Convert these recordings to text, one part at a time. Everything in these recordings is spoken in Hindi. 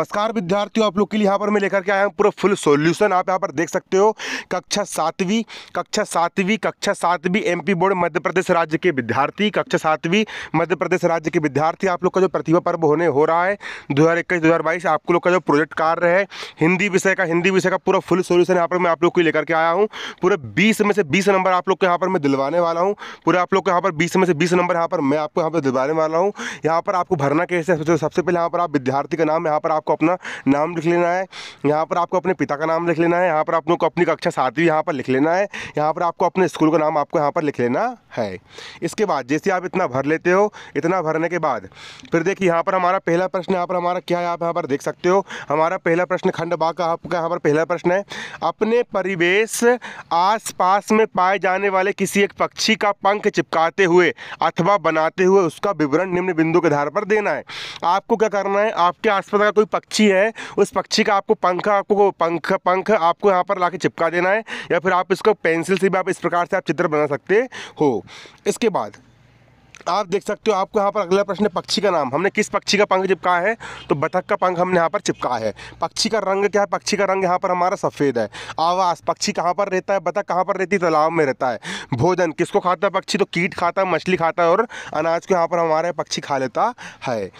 नमस्कार विद्यार्थियों आप लोग के लिए यहाँ पर मैं लेकर के आया हूँ पूरा फुल सॉल्यूशन आप यहाँ पर देख सकते हो कक्षा सातवीं कक्षा सातवीं कक्षा सातवीं एमपी बोर्ड मध्य प्रदेश राज्य के विद्यार्थी कक्षा सातवीं मध्य प्रदेश राज्य के विद्यार्थी आप लोग का जो प्रतिभा पर्व होने हो रहा है दो हज़ार इक्कीस दो हज़ार बाईस आप लोग का जो प्रोजेक्ट कार्य है हिंदी विषय का हिंदी विषय का पूरा फुल सोल्यूशन यहाँ पर मैं आप लोग को लेकर के आया हूँ पूरे बीस में से बीस नंबर आप लोग को यहाँ पर मैं दिलवाने वाला हूँ पूरे आप लोग को यहाँ पर बीस में से बीस नंबर यहाँ पर मैं आपको यहाँ पर दिलवाने वाला हूँ यहाँ पर आपको भरना कैसे सबसे पहले यहाँ पर आप विद्यार्थी का नाम यहाँ पर आपको अपना नाम लिख लेना है यहाँ पर आपको अपने पिता का नाम लिख लेना है यहाँ पर आप लोग को अपनी कक्षा सातवीं यहाँ पर लिख लेना है यहाँ पर आपको अपने स्कूल का नाम आपको यहाँ पर लिख लेना है इसके बाद जैसे आप इतना भर लेते हो इतना भरने के बाद फिर देखिए यहाँ पर हमारा पहला प्रश्न यहाँ पर हमारा क्या है आप यहाँ पर देख सकते हो हमारा पहला प्रश्न खंड बा का आपका यहाँ पर पहला प्रश्न है अपने परिवेश आस में पाए जाने वाले किसी एक पक्षी का पंख चिपकाते हुए अथवा बनाते हुए उसका विवरण निम्न बिंदु के आधार पर देना है आपको क्या करना है आपके आसपास का कोई पक्षी है उस पक्षी का आपको पंख आपको पंख पंख आपको यहाँ पर ला चिपका देना है या फिर आप इसको पेंसिल से भी आप इस प्रकार से आप चित्र बना सकते हो इसके बाद आप देख सकते हो आपको यहाँ पर अगला प्रश्न है पक्षी का नाम हमने किस पक्षी का पंख चिपकाया है तो बतख का पंख हमने यहाँ पर चिपकाया है पक्षी का रंग क्या है पक्षी का रंग यहाँ पर हमारा सफ़ेद है आवास पक्षी कहाँ पर रहता है बतख कहाँ पर रहती है तालाब में रहता है भोजन किसको खाता है पक्षी तो कीट खाता है मछली खाता है और अनाज को यहाँ पर हमारा पक्षी खा लेता है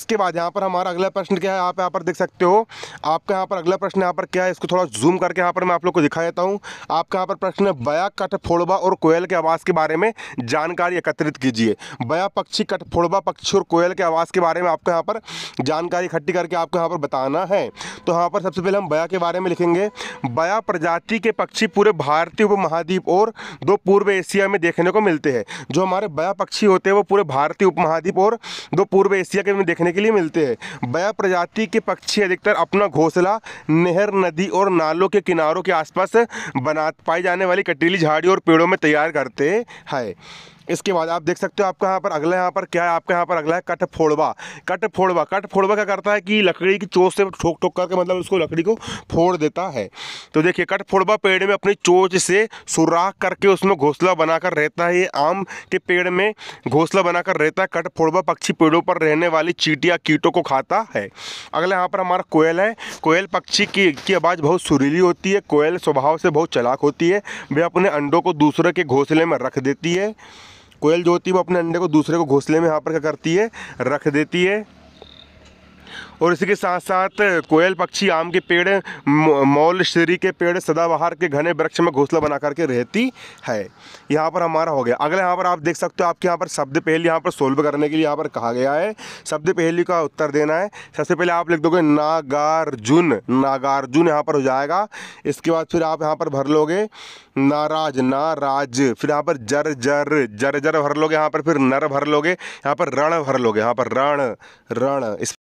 इसके बाद यहाँ पर हमारा अगला प्रश्न क्या है आप यहाँ पर देख सकते हो आपका यहाँ पर अगला प्रश्न यहाँ पर क्या है इसको थोड़ा जूम करके यहाँ पर मैं आप लोग को दिखा देता हूँ आपका यहाँ पर प्रश्न है बया कट फोड़वा और कोयल के आवास के बारे में जानकारी एकत्रित कीजिए बया पक्षी कठफोड़वा पक्षी और कोयल के आवास के बारे में आपको यहाँ पर जानकारी इकट्ठी करके आपको यहाँ पर बताना है तो यहाँ पर सबसे पहले हम बया के बारे में लिखेंगे बया प्रजाति के पक्षी पूरे भारतीय उप महाद्वीप और दो पूर्व एशिया में देखने को मिलते हैं जो हमारे बया पक्षी होते हैं वो पूरे भारतीय उपमहाद्वीप और दो पूर्व एशिया के में देखने के लिए मिलते हैं बया प्रजाति के पक्षी अधिकतर अपना घोंसला नहर नदी और नालों के किनारों के आसपास बना पाई जाने वाली कटीली झाड़ी और पेड़ों में तैयार करते हैं इसके बाद आप देख सकते हो आपका यहाँ पर अगला यहाँ पर क्या है आपका यहाँ पर अगला है कट फोड़वा कट फोड़वा कट फोड़वा क्या करता है कि लकड़ी की चोच से ठोक ठोक करके मतलब उसको लकड़ी को फोड़ देता है तो देखिए कट फोड़वा पेड़ में अपनी चोच से सुराख करके उसमें घोंसला बनाकर रहता है ये आम के पेड़ में घोंसला बनाकर रहता है कट फोड़वा पक्षी पेड़ों पर रहने वाली चीटिया कीटों को खाता है अगला यहाँ पर हमारा कोयल है कोयल पक्षी की, की आवाज़ बहुत सुरीली होती है कोयल स्वभाव से बहुत चलाक होती है वह अपने अंडों को दूसरे के घोंसले में रख देती है कोयल जो होती है वो अपने अंडे को दूसरे को घोंसले में यहाँ पर क्या करती है रख देती है और इसी के साथ साथ कोयल पक्षी आम के पेड़ मौल श्री के पेड़ सदाबहार के घने वृक्ष में घोंसला बना करके रहती है यहाँ पर हमारा हो गया अगले यहाँ पर आप देख सकते हो आपके यहाँ पर शब्द पहली यहाँ पर सोल्व करने के लिए यहाँ पर कहा गया है शब्द पहली का उत्तर देना है सबसे पहले आप लिख दोगे नागार्जुन नागार्जुन यहाँ पर हो जाएगा इसके बाद फिर आप यहाँ पर भर लोगे नाराज नाराज फिर यहाँ पर जर जर जर जर भर लोगे यहाँ पर फिर नर भर लोगे यहाँ पर रण भर लोगे यहाँ पर रण रण इस